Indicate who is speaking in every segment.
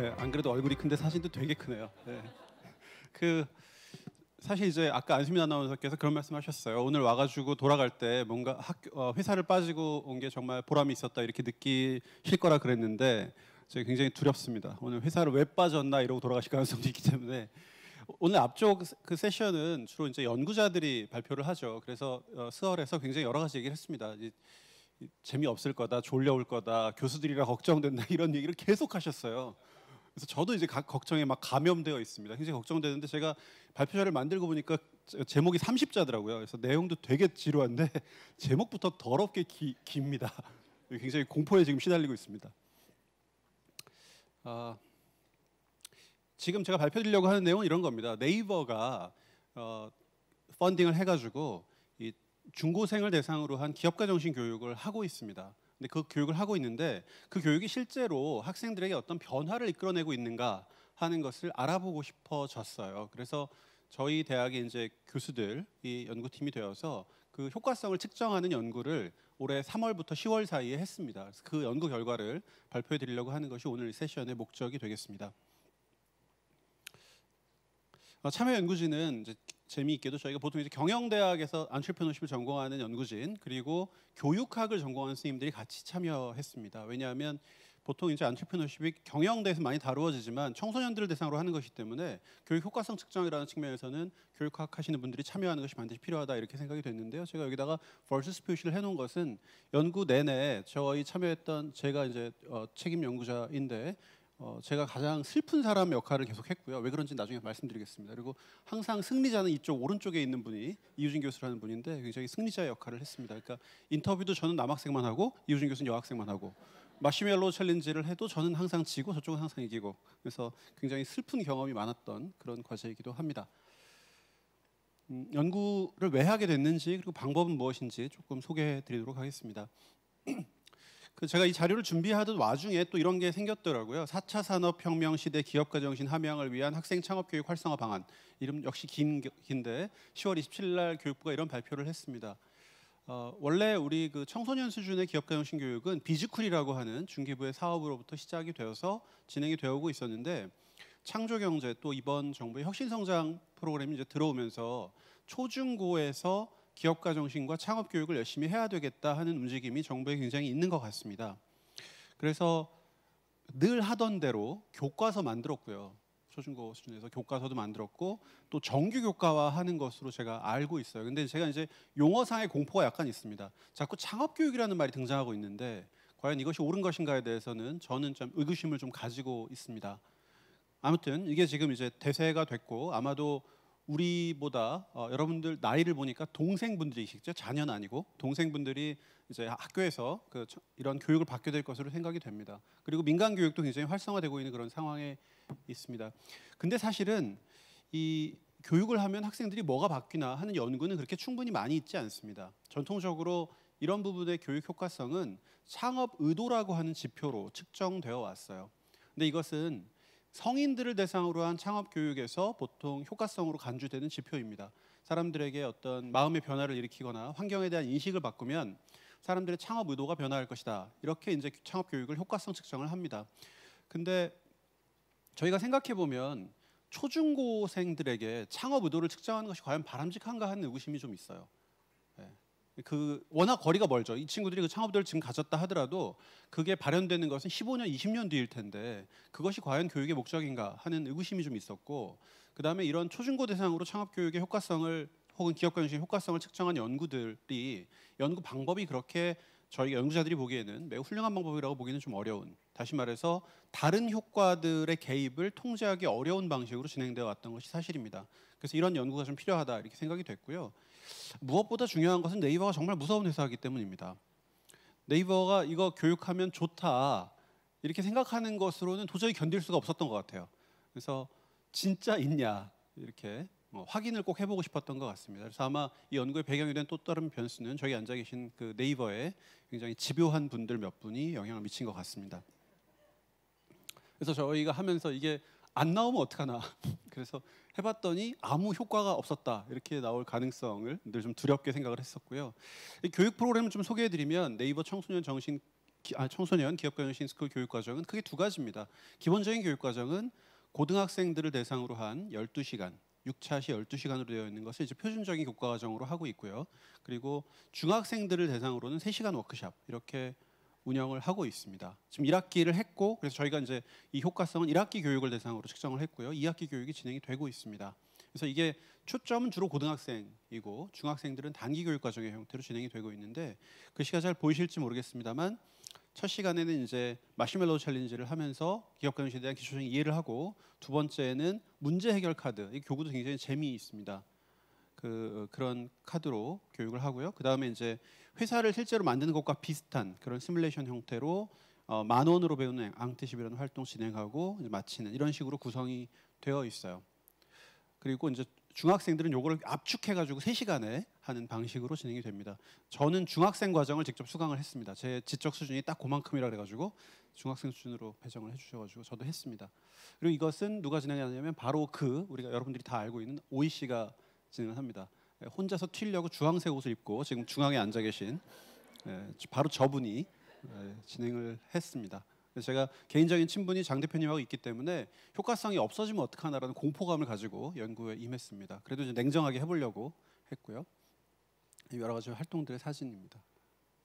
Speaker 1: 네, 안 그래도 얼굴이 큰데 사진도 되게 크네요. 네. 그 사실 이제 아까 안수민 아나운서께서 그런 말씀하셨어요. 오늘 와가지고 돌아갈 때 뭔가 학교 어, 회사를 빠지고 온 게 정말 보람이 있었다 이렇게 느끼실 거라 그랬는데 저희 굉장히 두렵습니다. 오늘 회사를 왜 빠졌나 이러고 돌아가실 가능성도 있기 때문에 오늘 앞쪽 그 세션은 주로 이제 연구자들이 발표를 하죠. 그래서 어, 월에서 굉장히 여러 가지 얘기를 했습니다. 재미없을 거다, 졸려올 거다, 교수들이라 걱정된다 이런 얘기를 계속 하셨어요. 그래서 저도 이제 가, 걱정에 막 감염되어 있습니다. 굉장히 걱정되는데 제가 발표자를 만들고 보니까 제목이 30자더라고요. 그래서 내용도 되게 지루한데 제목부터 더럽게 기, 깁니다. 굉장히 공포에 지금 시달리고 있습니다. 아, 지금 제가 발표드리려고 하는 내용은 이런 겁니다. 네이버가 어, 펀딩을 해가지고 이 중고생을 대상으로 한 기업가 정신 교육을 하고 있습니다. 근데 그 교육을 하고 있는데 그 교육이 실제로 학생들에게 어떤 변화를 이끌어내고 있는가 하는 것을 알아보고 싶어졌어요. 그래서 저희 대학의 이제 교수들이 연구팀이 되어서 그 효과성을 측정하는 연구를 올해 3월부터 10월 사이에 했습니다. 그 연구 결과를 발표해 드리려고 하는 것이 오늘 세션의 목적이 되겠습니다. 어, 참여연구진은 재미있게도 저희가 보통 이제 경영대학에서 안트표프너십을 전공하는 연구진 그리고 교육학을 전공하는 생님들이 같이 참여했습니다. 왜냐하면 보통 이제 안트표프너십이 경영대에서 많이 다루어지지만 청소년들을 대상으로 하는 것이기 때문에 교육 효과성 측정이라는 측면에서는 교육학 하시는 분들이 참여하는 것이 반드시 필요하다 이렇게 생각이 됐는데요. 제가 여기다가 versus 표시를 해놓은 것은 연구 내내 저희 참여했던 제가 이제 어, 책임 연구자인데 어, 제가 가장 슬픈 사람 역할을 계속했고요. 왜 그런지 나중에 말씀드리겠습니다. 그리고 항상 승리자는 이쪽 오른쪽에 있는 분이 이우진 교수라는 분인데 굉장히 승리자 역할을 했습니다. 그러니까 인터뷰도 저는 남학생만 하고 이우진 교수는 여학생만 하고 마시멜로 챌린지를 해도 저는 항상 지고 저쪽은 항상 이기고 그래서 굉장히 슬픈 경험이 많았던 그런 과제이기도 합니다. 음, 연구를 왜 하게 됐는지 그리고 방법은 무엇인지 조금 소개해드리도록 하겠습니다. 그 제가 이 자료를 준비하던 와중에 또 이런 게 생겼더라고요. 4차 산업혁명 시대 기업가 정신 함양을 위한 학생 창업교육 활성화 방안. 이름 역시 긴, 긴데 10월 27일 날 교육부가 이런 발표를 했습니다. 어, 원래 우리 그 청소년 수준의 기업가 정신 교육은 비즈쿨이라고 하는 중기부의 사업으로부터 시작이 되어서 진행이 되어오고 있었는데 창조경제 또 이번 정부의 혁신성장 프로그램이 이제 들어오면서 초중고에서 기업가 정신과 창업 교육을 열심히 해야 되겠다 하는 움직임이 정부에 굉장히 있는 것 같습니다. 그래서 늘 하던 대로 교과서 만들었고요. 초중고 수준에서 교과서도 만들었고 또 정규 교과화 하는 것으로 제가 알고 있어요. 근데 제가 이제 용어상의 공포가 약간 있습니다. 자꾸 창업 교육이라는 말이 등장하고 있는데 과연 이것이 옳은 것인가에 대해서는 저는 좀 의구심을 좀 가지고 있습니다. 아무튼 이게 지금 이제 대세가 됐고 아마도 우리보다 어, 여러분들 나이를 보니까 동생분들이시죠 자녀는 아니고 동생분들이 이제 학교에서 그, 이런 교육을 받게 될 것으로 생각이 됩니다. 그리고 민간 교육도 굉장히 활성화되고 있는 그런 상황에 있습니다. 근데 사실은 이 교육을 하면 학생들이 뭐가 바뀌나 하는 연구는 그렇게 충분히 많이 있지 않습니다. 전통적으로 이런 부분의 교육 효과성은 창업 의도라고 하는 지표로 측정되어 왔어요. 근데 이것은 성인들을 대상으로 한 창업 교육에서 보통 효과성으로 간주되는 지표입니다. 사람들에게 어떤 마음의 변화를 일으키거나 환경에 대한 인식을 바꾸면 사람들의 창업 의도가 변화할 것이다. 이렇게 이제 창업 교육을 효과성 측정을 합니다. 근데 저희가 생각해 보면 초중고생들에게 창업 의도를 측정하는 것이 과연 바람직한가 하는 의구심이 좀 있어요. 그 워낙 거리가 멀죠. 이 친구들이 그 창업들을 지금 가졌다 하더라도 그게 발현되는 것은 15년, 20년 뒤일 텐데 그것이 과연 교육의 목적인가 하는 의구심이 좀 있었고 그다음에 이런 초중고 대상으로 창업 교육의 효과성을 혹은 기업 관심의 효과성을 측정한 연구들이 연구 방법이 그렇게 저희 연구자들이 보기에는 매우 훌륭한 방법이라고 보기는 좀 어려운 다시 말해서 다른 효과들의 개입을 통제하기 어려운 방식으로 진행되어 왔던 것이 사실입니다. 그래서 이런 연구가 좀 필요하다 이렇게 생각이 됐고요. 무엇보다 중요한 것은 네이버가 정말 무서운 회사이기 때문입니다. 네이버가 이거 교육하면 좋다 이렇게 생각하는 것으로는 도저히 견딜 수가 없었던 것 같아요. 그래서 진짜 있냐 이렇게 뭐 확인을 꼭 해보고 싶었던 것 같습니다. 그래서 아마 이 연구의 배경이 된 또 다른 변수는 저기 앉아 계신 그 네이버에 굉장히 집요한 분들 몇 분이 영향을 미친 것 같습니다. 그래서 저희가 하면서 이게 안 나오면 어떡하나 그래서 해봤더니 아무 효과가 없었다 이렇게 나올 가능성을 늘 좀 두렵게 생각을 했었고요. 교육 프로그램을 좀 소개해드리면 네이버 청소년 정신 아, 청소년 기업가 정신 스쿨 교육 과정은 크게 두 가지입니다. 기본적인 교육 과정은 고등학생들을 대상으로 한 12시간 6차 시 12시간으로 되어 있는 것을 이제 표준적인 교과 과정으로 하고 있고요. 그리고 중학생들을 대상으로는 3시간 워크샵 이렇게 운영을 하고 있습니다. 지금 1학기를 했고 그래서 저희가 이제 이 효과성은 1학기 교육을 대상으로 측정을 했고요. 2학기 교육이 진행이 되고 있습니다. 그래서 이게 초점은 주로 고등학생이고 중학생들은 단기 교육 과정의 형태로 진행이 되고 있는데 글씨가 그 잘 보이실지 모르겠습니다만 첫 시간에는 이제 마시멜로우 챌린지를 하면서 기업 가능에 대한 기초적인 이해를 하고 두 번째는 문제 해결 카드 이 교구도 굉장히 재미있습니다. 그 그런 카드로 교육을 하고요. 그 다음에 이제 회사를 실제로 만드는 것과 비슷한 그런 시뮬레이션 형태로 어, 만 원으로 배우는 앙트십이라는 활동 진행하고 마치는 이런 식으로 구성이 되어 있어요. 그리고 이제 중학생들은 요거를 압축해 가지고 3시간에 하는 방식으로 진행이 됩니다. 저는 중학생 과정을 직접 수강을 했습니다. 제 지적 수준이 딱 그만큼이라 그래 가지고 중학생 수준으로 배정을 해 주셔 가지고 저도 했습니다. 그리고 이것은 누가 진행하냐면 바로 그 우리가 여러분들이 다 알고 있는 오이 씨가 진행을 합니다. 예, 혼자서 튀려고 주황색 옷을 입고 지금 중앙에 앉아 계신 예, 바로 저분이 예, 진행을 했습니다. 제가 개인적인 친분이 장 대표님하고 있기 때문에 효과성이 없어지면 어떡하나라는 공포감을 가지고 연구에 임했습니다. 그래도 이제 냉정하게 해보려고 했고요. 여러 가지 활동들의 사진입니다.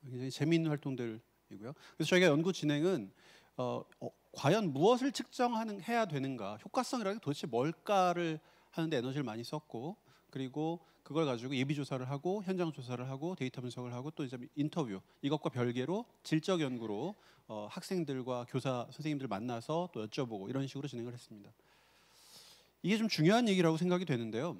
Speaker 1: 굉장히 재미있는 활동들이고요. 그래서 저희가 연구 진행은 어, 어, 과연 무엇을 측정하는 해야 되는가, 효과성이라는 게 도대체 뭘까를 하는데 에너지를 많이 썼고 그리고 그걸 가지고 예비 조사를 하고 현장 조사를 하고 데이터 분석을 하고 또 이제 인터뷰 이것과 별개로 질적 연구로 어, 학생들과 교사 선생님들 만나서 또 여쭤보고 이런 식으로 진행을 했습니다. 이게 좀 중요한 얘기라고 생각이 되는데요.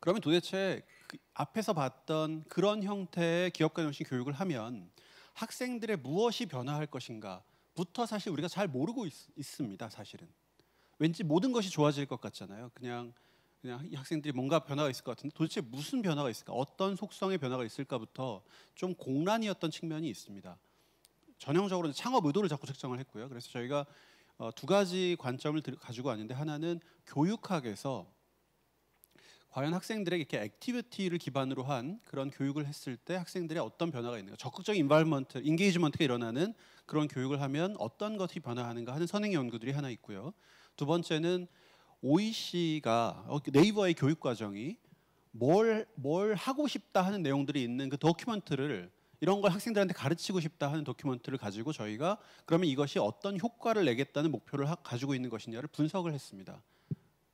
Speaker 1: 그러면 도대체 그 앞에서 봤던 그런 형태의 기업가 정신 교육을 하면 학생들의 무엇이 변화할 것인가부터 사실 우리가 잘 모르고 있, 습니다 사실은 왠지 모든 것이 좋아질 것 같잖아요. 그냥 그냥 학생들이 뭔가 변화가 있을 것 같은데 도대체 무슨 변화가 있을까? 어떤 속성의 변화가 있을까부터 좀 공란이었던 측면이 있습니다. 전형적으로 창업 의도를 자꾸 책정을 했고요. 그래서 저희가 어, 두 가지 관점을 들, 가지고 왔는데 하나는 교육학에서 과연 학생들에게 이렇게 액티비티를 기반으로 한 그런 교육을 했을 때 학생들의 어떤 변화가 있는가 적극적인 인발먼트, 인게이지먼트가 일어나는 그런 교육을 하면 어떤 것이 변화하는가 하는 선행 연구들이 하나 있고요. 두 번째는 OEC가 어, 그 네이버의 교육 과정이 뭘, 뭘 하고 싶다 하는 내용들이 있는 그 도큐먼트를 이런 걸 학생들한테 가르치고 싶다 하는 도큐먼트를 가지고 저희가 그러면 이것이 어떤 효과를 내겠다는 목표를 하, 가지고 있는 것인냐를 분석을 했습니다.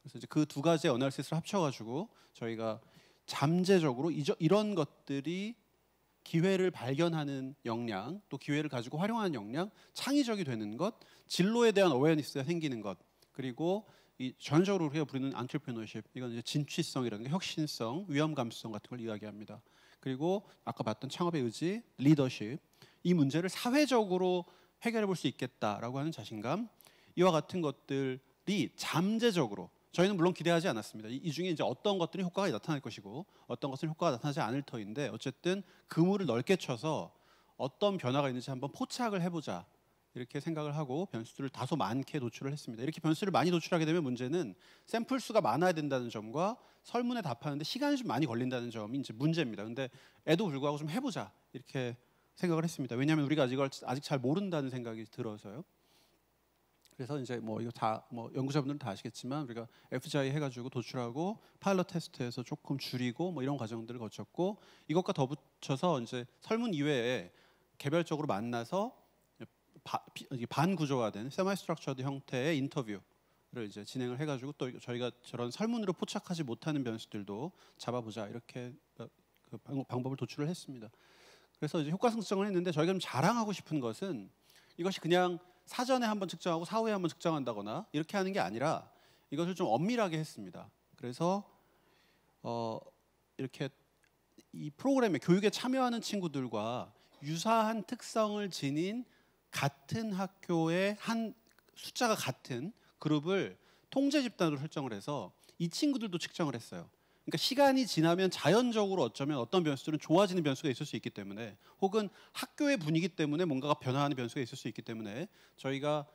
Speaker 1: 그래서 이제 그 두 가지 어널시스를 합쳐가지고 저희가 잠재적으로 이저, 이런 것들이 기회를 발견하는 역량, 또 기회를 가지고 활용하는 역량, 창의적이 되는 것, 진로에 대한 어웨어니스가 생기는 것, 그리고 이 전적으로 우리가 부리는 안트레프너십 이건 이제 진취성이라는가 혁신성, 위험 감수성 같은 걸 이야기합니다. 그리고 아까 봤던 창업의 의지, 리더십 이 문제를 사회적으로 해결해 볼 수 있겠다라고 하는 자신감 이와 같은 것들이 잠재적으로 저희는 물론 기대하지 않았습니다. 이, 중에 이제 어떤 것들이 효과가 나타날 것이고 어떤 것은 효과가 나타나지 않을 터인데 어쨌든 그물을 넓게 쳐서 어떤 변화가 있는지 한번 포착을 해보자 이렇게 생각을 하고 변수들을 다소 많게 노출을 했습니다. 이렇게 변수를 많이 노출하게 되면 문제는 샘플 수가 많아야 된다는 점과 설문에 답하는데 시간이 좀 많이 걸린다는 점이 이제 문제입니다. 근데 애도 불구하고 좀 해보자 이렇게 생각을 했습니다. 왜냐하면 우리가 아직 아직 잘 모른다는 생각이 들어서요. 그래서 이제 뭐 이거 다 뭐 연구자분들은 다 아시겠지만 우리가 FGI 해가지고 도출하고 파일럿 테스트에서 조금 줄이고 뭐 이런 과정들을 거쳤고 이것과 더붙여서 이제 설문 이외에 개별적으로 만나서 반구조화된 세마이스트럭처드 형태의 인터뷰를 이제 진행을 해가지고 또 저희가 저런 설문으로 포착하지 못하는 변수들도 잡아보자 이렇게 어, 그 방법을 도출을 했습니다. 그래서 이제 효과 성측정을 했는데 저희가 좀 자랑하고 싶은 것은 이것이 그냥 사전에 한번 측정하고 사후에 한번 측정한다거나 이렇게 하는 게 아니라 이것을 좀 엄밀하게 했습니다. 그래서 어, 이렇게 이 프로그램에 교육에 참여하는 친구들과 유사한 특성을 지닌 같은 학교의 한 숫자가 같은 그룹을 통제 집단으로 설정을 해서 이 친구들도 측정을 했어요. 그러니까 시간이 지나면 자연적으로 어쩌면 어떤 변수들은 좋아지는 변수가 있을 수 있기 때문에 혹은 학교의 분위기 때문에 뭔가가 변화하는 변수가 있을 수 있기 때문에 저희가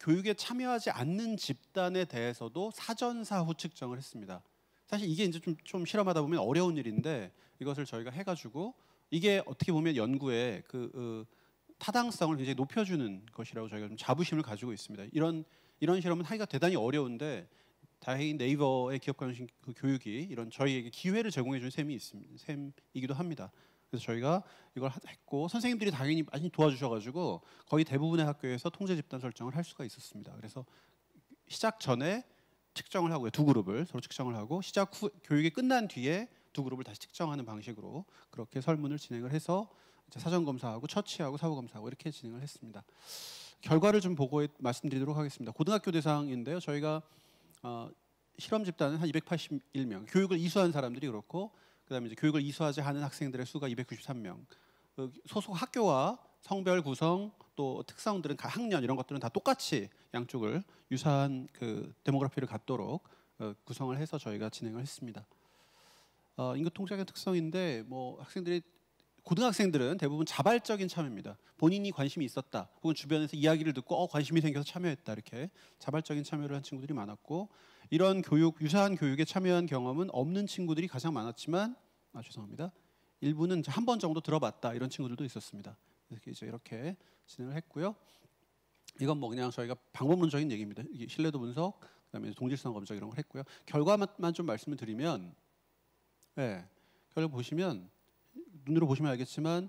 Speaker 1: 교육에 참여하지 않는 집단에 대해서도 사전사후 측정을 했습니다. 사실 이게 이제 좀, 좀 실험하다 보면 어려운 일인데 이것을 저희가 해가지고 이게 어떻게 보면 연구에 그, 그 타당성을 굉장히 높여주는 것이라고 저희가 좀 자부심을 가지고 있습니다. 이런 이런 실험은 하기가 대단히 어려운데 다행히 네이버의 기업 관심 그 교육이 이런 저희에게 기회를 제공해준 셈이 있습니다. 셈이기도 합니다. 그래서 저희가 이걸 했고 선생님들이 당연히 많이 도와주셔가지고 거의 대부분의 학교에서 통제 집단 설정을 할 수가 있었습니다. 그래서 시작 전에 측정을 하고요 두 그룹을 서로 측정을 하고 시작 후 교육이 끝난 뒤에 두 그룹을 다시 측정하는 방식으로 그렇게 설문을 진행을 해서 사전 검사하고 처치하고 사후 검사하고 이렇게 진행을 했습니다. 결과를 좀 보고 말씀드리도록 하겠습니다. 고등학교 대상인데요. 저희가 어, 실험 집단은 한 281명, 교육을 이수한 사람들이 그렇고 그다음에 이제 교육을 이수하지 않은 학생들의 수가 293명. 그 소속 학교와 성별 구성 또 특성들은 학년 이런 것들은 다 똑같이 양쪽을 유사한 그 데모그래피를 갖도록 어, 구성을 해서 저희가 진행을 했습니다. 어, 인구 통제의 특성인데 뭐 학생들이 고등학생들은 대부분 자발적인 참여입니다. 본인이 관심이 있었다. 혹은 주변에서 이야기를 듣고 어 관심이 생겨서 참여했다. 이렇게 자발적인 참여를 한 친구들이 많았고 이런 교육 유사한 교육에 참여한 경험은 없는 친구들이 가장 많았지만 아 죄송합니다. 일부는 한 번 정도 들어봤다. 이런 친구들도 있었습니다. 이렇게 이제 이렇게 진행을 했고요. 이건 뭐 그냥 저희가 방법론적인 얘기입니다. 신뢰도 분석, 그다음에 동질성 검증 이런 걸 했고요. 결과만 좀 말씀을 드리면 예. 네, 결과 보시면 눈으로 보시면 알겠지만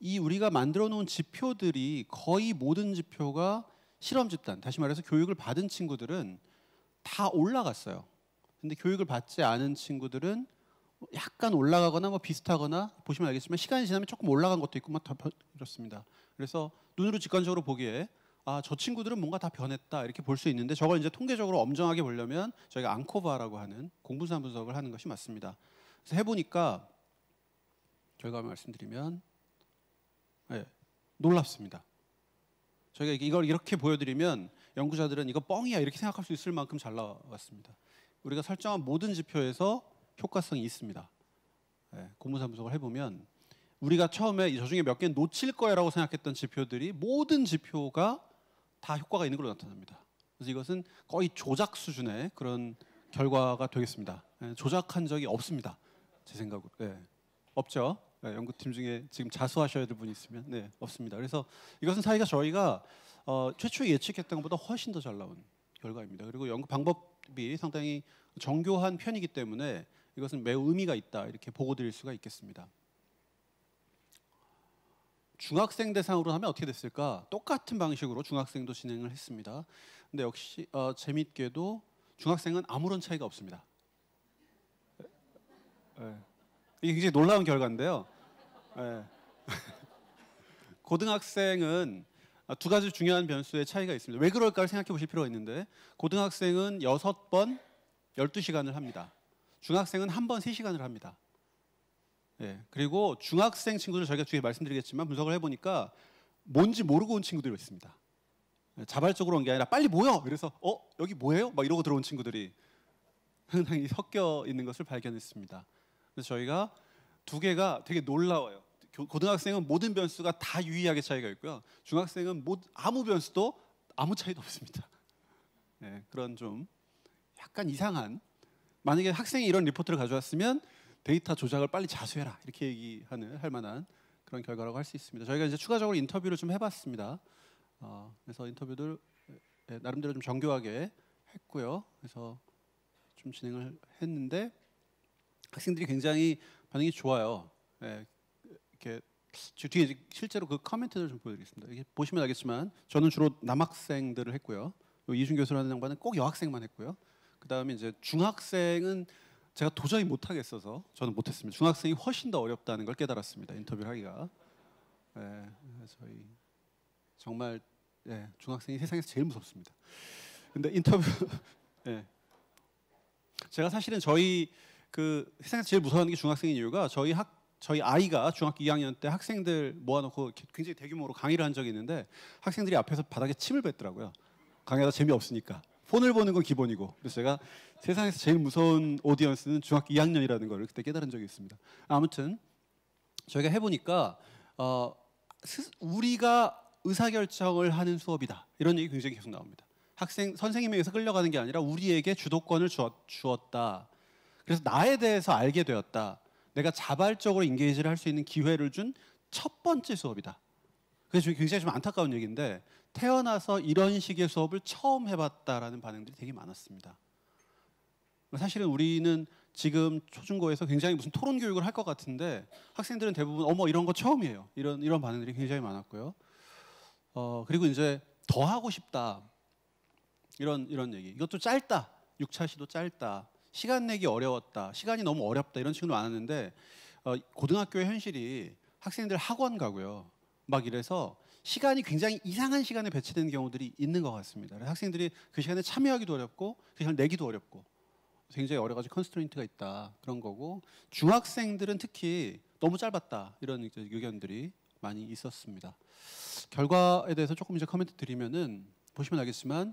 Speaker 1: 이 우리가 만들어 놓은 지표들이 거의 모든 지표가 실험 집단, 다시 말해서 교육을 받은 친구들은 다 올라갔어요. 근데 교육을 받지 않은 친구들은 약간 올라가거나 뭐 비슷하거나 보시면 알겠지만 시간이 지나면 조금 올라간 것도 있고 막다 이렇습니다. 그래서 눈으로 직관적으로 보기에 아, 저 친구들은 뭔가 다 변했다 이렇게 볼 수 있는데 저걸 이제 통계적으로 엄정하게 보려면 저희가 앙코바라고 하는 공분산 분석을 하는 것이 맞습니다. 그래서 해보니까 결과 말씀드리면 네, 놀랍습니다. 저희가 이걸 이렇게 보여드리면 연구자들은 이거 뻥이야 이렇게 생각할 수 있을 만큼 잘 나왔습니다. 우리가 설정한 모든 지표에서 효과성이 있습니다. 네, 예, 고무사 분석을 해보면 우리가 처음에 저 중에 몇개 놓칠 거야라고 생각했던 지표들이 모든 지표가 다 효과가 있는 걸로 나타납니다. 그래서 이것은 거의 조작 수준의 그런 결과가 되겠습니다. 예, 조작한 적이 없습니다. 제 생각으로. 네. 없죠. 네, 연구팀 중에 지금 자수하셔야 될 분이 있으면 네 없습니다. 그래서 이것은 사이가 저희가 어, 최초 예측했던 것보다 훨씬 더 잘 나온 결과입니다. 그리고 연구 방법이 상당히 정교한 편이기 때문에 이것은 매우 의미가 있다 이렇게 보고 드릴 수가 있겠습니다. 중학생 대상으로 하면 어떻게 됐을까? 똑같은 방식으로 중학생도 진행을 했습니다. 근데 역시 어, 재밌게도 중학생은 아무런 차이가 없습니다. 네. 이게 굉장히 놀라운 결과인데요. 예. 고등학생은 두 가지 중요한 변수의 차이가 있습니다. 왜 그럴까를 생각해 보실 필요가 있는데 고등학생은 여섯 번 12시간을 합니다. 중학생은 한번 3시간을 합니다. 예. 그리고 중학생 친구들 저희가 뒤에 말씀드리겠지만 분석을 해 보니까 뭔지 모르고 온 친구들이 있습니다. 예, 자발적으로 온 게 아니라 빨리 모여. 그래서 어, 여기 뭐예요? 막 이러고 들어온 친구들이 상당히 섞여 있는 것을 발견했습니다. 그래서 저희가 두 개가 되게 놀라워요. 고등학생은 모든 변수가 다 유의하게 차이가 있고요. 중학생은 아무 변수도 아무 차이도 없습니다. 네, 그런 좀 약간 이상한 만약에 학생이 이런 리포트를 가져왔으면 데이터 조작을 빨리 자수해라 이렇게 얘기하는 할 만한 그런 결과라고 할 수 있습니다. 저희가 이제 추가적으로 인터뷰를 좀 해봤습니다. 어, 그래서 인터뷰들 네, 나름대로 좀 정교하게 했고요. 그래서 좀 진행을 했는데 학생들이 굉장히 반응이 좋아요. 네, 이렇게 뒤에 실제로 그 커멘트를 좀 보여드리겠습니다. 이게 보시면 알겠지만 저는 주로 남학생들을 했고요. 이준 교수라는 양반은 꼭 여학생만 했고요. 그 다음에 이제 중학생은 제가 도저히 못하겠어서 저는 못했습니다. 중학생이 훨씬 더 어렵다는 걸 깨달았습니다. 인터뷰를 하기가. 네, 예, 저희 정말 네, 중학생이 세상에서 제일 무섭습니다. 근데 인터뷰 네. 제가 사실은 저희 그 세상에서 제일 무서워게 중학생인 이유가 저희 학 저희 아이가 중학교 2학년 때 학생들 모아놓고 굉장히 대규모로 강의를 한 적이 있는데 학생들이 앞에서 바닥에 침을 뱉더라고요. 강의가 재미없으니까. 폰을 보는 건 기본이고. 그래서 제가 세상에서 제일 무서운 오디언스는 중학교 2학년이라는 걸 그때 깨달은 적이 있습니다. 아무튼 저희가 해보니까 어, 우리가 의사결정을 하는 수업이다. 이런 얘기 굉장히 계속 나옵니다. 학생 선생님에 의해서 끌려가는 게 아니라 우리에게 주도권을 주었, 주었다. 그래서 나에 대해서 알게 되었다. 내가 자발적으로 인게이지를 할 수 있는 기회를 준 첫 번째 수업이다. 그래서 굉장히 좀 안타까운 얘기인데 태어나서 이런 식의 수업을 처음 해봤다라는 반응들이 되게 많았습니다. 사실은 우리는 지금 초중고에서 굉장히 무슨 토론 교육을 할 것 같은데 학생들은 대부분 어머 이런 거 처음이에요. 이런 이런 반응들이 굉장히 많았고요. 어 그리고 이제 더 하고 싶다 이런 이런 얘기. 이것도 짧다. 6차 시도 짧다. 시간 내기 어려웠다, 시간이 너무 어렵다 이런 친구도 많았는데 어, 고등학교의 현실이 학생들 학원 가고요, 막 이래서 시간이 굉장히 이상한 시간에 배치되는 경우들이 있는 것 같습니다. 학생들이 그 시간에 참여하기도 어렵고 그 시간을 내기도 어렵고 굉장히 여러 가지 컨스트레인트가 있다 그런 거고 중학생들은 특히 너무 짧았다 이런 의견들이 많이 있었습니다. 결과에 대해서 조금 이제 커멘트 드리면은 보시면 알겠지만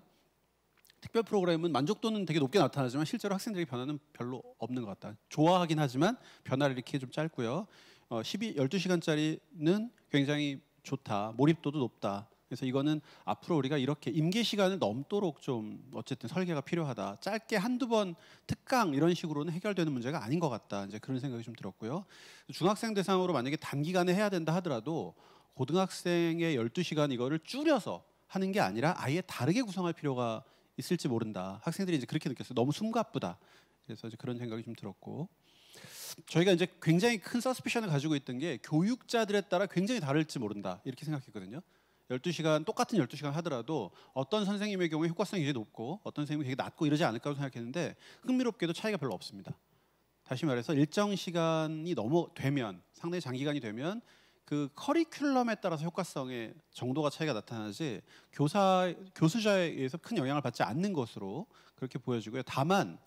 Speaker 1: 특별 프로그램은 만족도는 되게 높게 나타나지만 실제로 학생들의 변화는 별로 없는 것 같다. 좋아하긴 하지만 변화를 이렇게 좀 짧고요. 어, 12, 12시간짜리는 굉장히 좋다. 몰입도도 높다. 그래서 이거는 앞으로 우리가 이렇게 임계 시간을 넘도록 좀 어쨌든 설계가 필요하다. 짧게 한두 번 특강 이런 식으로는 해결되는 문제가 아닌 것 같다. 이제 그런 생각이 좀 들었고요. 중학생 대상으로 만약에 단기간에 해야 된다 하더라도 고등학생의 1 2 시간 이거를 줄여서 하는 게 아니라 아예 다르게 구성할 필요가 있을지 모른다. 학생들이 이제 그렇게 느꼈어요. 너무 숨가쁘다. 그래서 이제 그런 생각이 좀 들었고 저희가 이제 굉장히 큰 서스피션을 가지고 있던 게 교육자들에 따라 굉장히 다를지 모른다 이렇게 생각했거든요. 12시간 똑같은 12시간 하더라도 어떤 선생님의 경우에 효과성이 굉장히 높고 어떤 선생님이 되게 낮고 이러지 않을까 생각했는데 흥미롭게도 차이가 별로 없습니다. 다시 말해서 일정 시간이 넘어 되면 상당히 장기간이 되면 그 커리큘럼에 따라서 효과성의 정도가 차이가 나타나지 교사 교수자에 의해서 큰 영향을 받지 않는 것으로 그렇게 보여지고요. 다만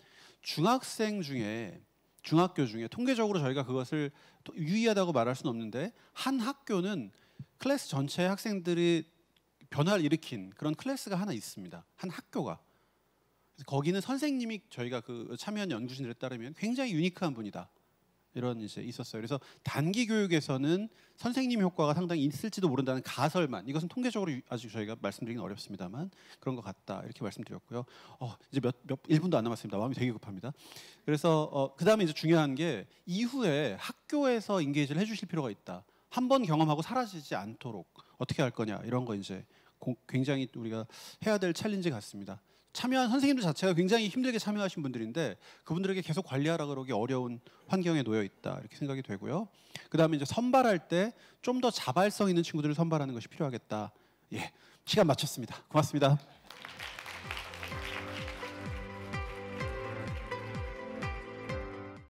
Speaker 1: 중학생 중에 중학교 중에 통계적으로 저희가 그것을 유의하다고 말할 수는 없는데 한 학교는 클래스 전체 학생들이 변화를 일으킨 그런 클래스가 하나 있습니다. 한 학교가 거기는 선생님이 저희가 그 참여한 연구진들에 따르면 굉장히 유니크한 분이다. 이런 이제 있었어요. 그래서 단기 교육에서는 선생님 효과가 상당히 있을지도 모른다는 가설만 이것은 통계적으로 아직 저희가 말씀드리긴 어렵습니다만 그런 것 같다 이렇게 말씀드렸고요. 어, 이제 몇, 몇 1분도 안 남았습니다. 마음이 되게 급합니다. 그래서 어, 그다음에 이제 중요한 게 이후에 학교에서 인계이지를 해주실 필요가 있다. 한 번 경험하고 사라지지 않도록 어떻게 할 거냐 이런 거 이제 고, 굉장히 우리가 해야 될 챌린지 같습니다. 참여한 선생님들 자체가 굉장히 힘들게 참여하신 분들인데 그분들에게 계속 관리하라 그러기 어려운 환경에 놓여 있다 이렇게 생각이 되고요. 그다음에 이제 선발할 때 좀 더 자발성 있는 친구들을 선발하는 것이 필요하겠다. 예, 시간 마쳤습니다. 고맙습니다.